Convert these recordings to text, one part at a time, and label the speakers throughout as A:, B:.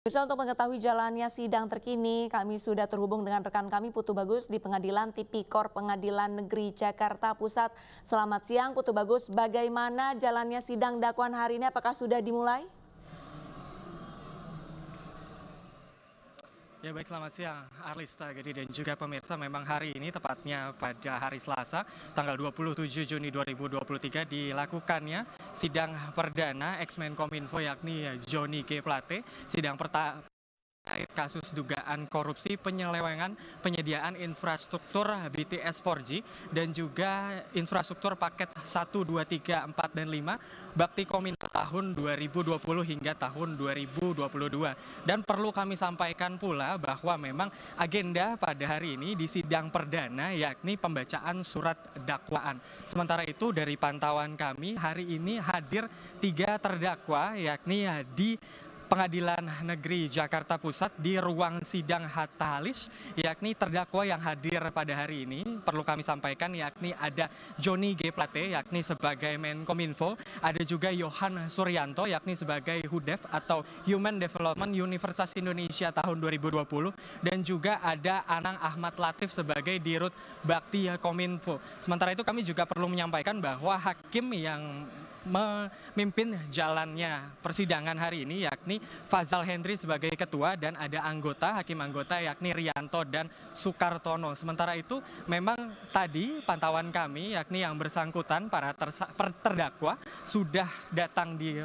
A: Bisa untuk mengetahui jalannya sidang terkini, kami sudah terhubung dengan rekan kami Putu Bagus di Pengadilan Tipikor Pengadilan Negeri Jakarta Pusat. Selamat siang Putu Bagus, bagaimana jalannya sidang dakwaan hari ini apakah sudah dimulai? Ya baik selamat siang Arlista Gedi dan juga pemirsa memang hari ini tepatnya pada hari Selasa tanggal 27 Juni 2023 dilakukannya sidang perdana eksmen kominfo yakni Johnny K Plate sidang pertama kasus dugaan korupsi penyelewengan penyediaan infrastruktur BTS 4G dan juga infrastruktur paket 1, 2, 3, 4, dan 5 Bakti komite tahun 2020 hingga tahun 2022. Dan perlu kami sampaikan pula bahwa memang agenda pada hari ini di sidang perdana yakni pembacaan surat dakwaan. Sementara itu dari pantauan kami hari ini hadir tiga terdakwa yakni di Pengadilan Negeri Jakarta Pusat di ruang sidang Hatta yakni terdakwa yang hadir pada hari ini, perlu kami sampaikan yakni ada Joni G. Plate, yakni sebagai Menkominfo, ada juga Yohan Suryanto yakni sebagai HUDEF atau Human Development Universitas Indonesia tahun 2020 dan juga ada Anang Ahmad Latif sebagai Dirut Bakti Kominfo. Sementara itu kami juga perlu menyampaikan bahwa hakim yang memimpin jalannya persidangan hari ini yakni Fazal Hendri sebagai ketua dan ada anggota hakim anggota yakni Rianto dan Sukartono. Sementara itu memang tadi pantauan kami yakni yang bersangkutan para terdakwa sudah datang di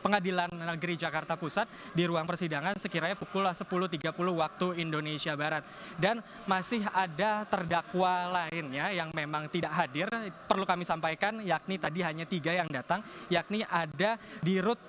A: Pengadilan Negeri Jakarta Pusat di ruang persidangan sekiranya pukul 10.30 waktu Indonesia Barat. Dan masih ada terdakwa lainnya yang memang tidak hadir, perlu kami sampaikan yakni tadi hanya tiga yang datang, yakni ada di Rut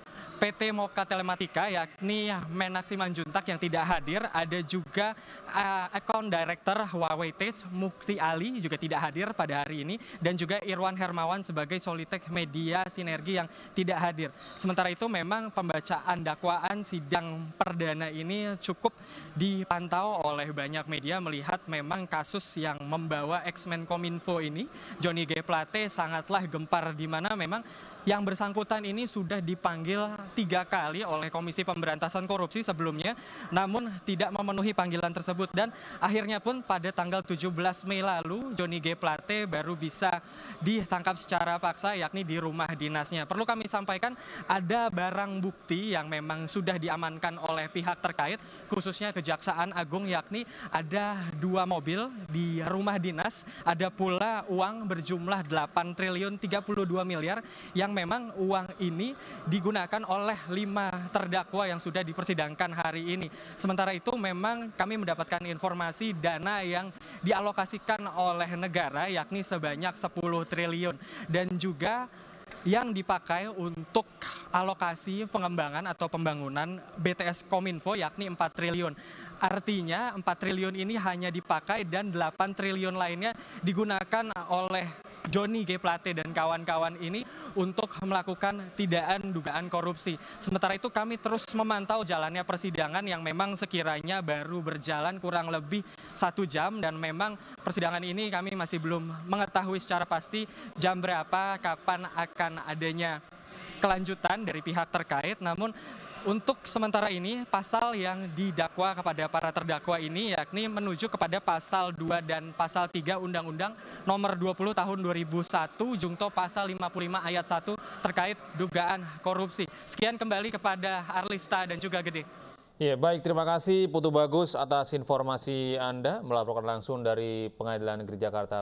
A: PT Moka Telematika yakni Menak Simanjuntak yang tidak hadir. Ada juga uh, account director Huawei Tes Mukti Ali juga tidak hadir pada hari ini dan juga Irwan Hermawan sebagai Solitek Media Sinergi yang tidak hadir. Sementara itu memang pembacaan dakwaan sidang perdana ini cukup dipantau oleh banyak media melihat memang kasus yang membawa X-Men Kominfo ini Johnny G. Plate sangatlah gempar di mana memang yang bersangkutan ini sudah dipanggil tiga kali oleh Komisi Pemberantasan Korupsi sebelumnya, namun tidak memenuhi panggilan tersebut. Dan akhirnya pun pada tanggal 17 Mei lalu, Joni G. Plate baru bisa ditangkap secara paksa, yakni di rumah dinasnya. Perlu kami sampaikan, ada barang bukti yang memang sudah diamankan oleh pihak terkait, khususnya Kejaksaan Agung, yakni ada dua mobil di rumah dinas, ada pula uang berjumlah 8 triliun 32 miliar yang yang memang uang ini digunakan oleh lima terdakwa yang sudah dipersidangkan hari ini. Sementara itu memang kami mendapatkan informasi dana yang dialokasikan oleh negara yakni sebanyak 10 triliun dan juga yang dipakai untuk alokasi pengembangan atau pembangunan BTS Kominfo yakni 4 triliun. Artinya 4 triliun ini hanya dipakai dan 8 triliun lainnya digunakan oleh Joni G Plate dan kawan-kawan ini untuk melakukan tidaan dugaan korupsi. Sementara itu kami terus memantau jalannya persidangan yang memang sekiranya baru berjalan kurang lebih satu jam dan memang persidangan ini kami masih belum mengetahui secara pasti jam berapa, kapan akan adanya kelanjutan dari pihak terkait. Namun untuk sementara ini pasal yang didakwa kepada para terdakwa ini yakni menuju kepada pasal 2 dan pasal 3 Undang-Undang nomor 20 tahun 2001 jungto pasal 55 ayat 1 terkait dugaan korupsi. Sekian kembali kepada Arlista dan juga Gede. Ya, baik terima kasih Putu Bagus atas informasi Anda melaporkan langsung dari Pengadilan Negeri Jakarta